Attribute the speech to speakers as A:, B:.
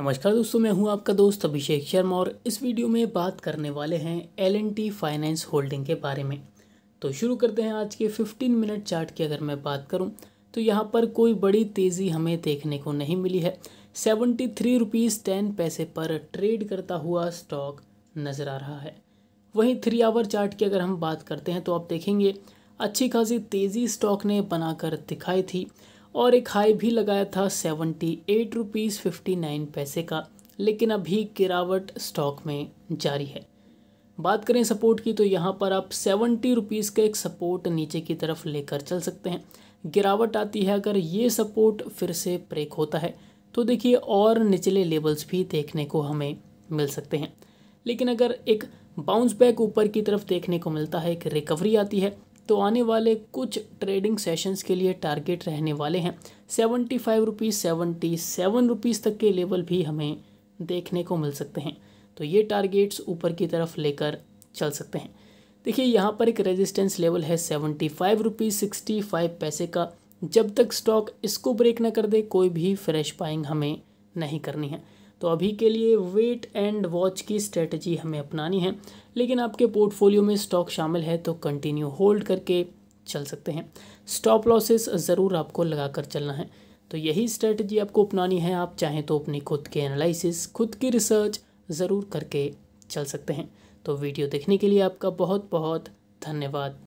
A: नमस्कार दोस्तों मैं हूं आपका दोस्त अभिषेक शर्मा और इस वीडियो में बात करने वाले हैं एल फाइनेंस होल्डिंग के बारे में तो शुरू करते हैं आज के 15 मिनट चार्ट की अगर मैं बात करूं तो यहां पर कोई बड़ी तेज़ी हमें देखने को नहीं मिली है सेवेंटी थ्री रुपीज़ टेन पैसे पर ट्रेड करता हुआ स्टॉक नज़र आ रहा है वहीं थ्री आवर चार्ट की अगर हम बात करते हैं तो आप देखेंगे अच्छी खासी तेज़ी स्टॉक ने बनाकर दिखाई थी और एक हाई भी लगाया था seventy eight rupees fifty nine पैसे का लेकिन अभी गिरावट स्टॉक में जारी है बात करें सपोर्ट की तो यहाँ पर आप सेवेंटी रुपीज़ का एक सपोर्ट नीचे की तरफ लेकर चल सकते हैं गिरावट आती है अगर ये सपोर्ट फिर से ब्रेक होता है तो देखिए और निचले लेवल्स भी देखने को हमें मिल सकते हैं लेकिन अगर एक बाउंस बैक ऊपर की तरफ देखने को मिलता है एक रिकवरी आती है तो आने वाले कुछ ट्रेडिंग सेशंस के लिए टारगेट रहने वाले हैं seventy five rupees seventy seven rupees तक के लेवल भी हमें देखने को मिल सकते हैं तो ये टारगेट्स ऊपर की तरफ लेकर चल सकते हैं देखिए यहाँ पर एक रेजिस्टेंस लेवल है seventy five rupees sixty five पैसे का जब तक स्टॉक इसको ब्रेक ना कर दे कोई भी फ्रेश पाइंग हमें नहीं करनी है तो अभी के लिए वेट एंड वॉच की स्ट्रेटजी हमें अपनानी है लेकिन आपके पोर्टफोलियो में स्टॉक शामिल है तो कंटिन्यू होल्ड करके चल सकते हैं स्टॉप लॉसेस ज़रूर आपको लगा कर चलना है तो यही स्ट्रेटजी आपको अपनानी है आप चाहें तो अपनी खुद के एनालिसिस खुद की रिसर्च ज़रूर करके चल सकते हैं तो वीडियो देखने के लिए आपका बहुत बहुत धन्यवाद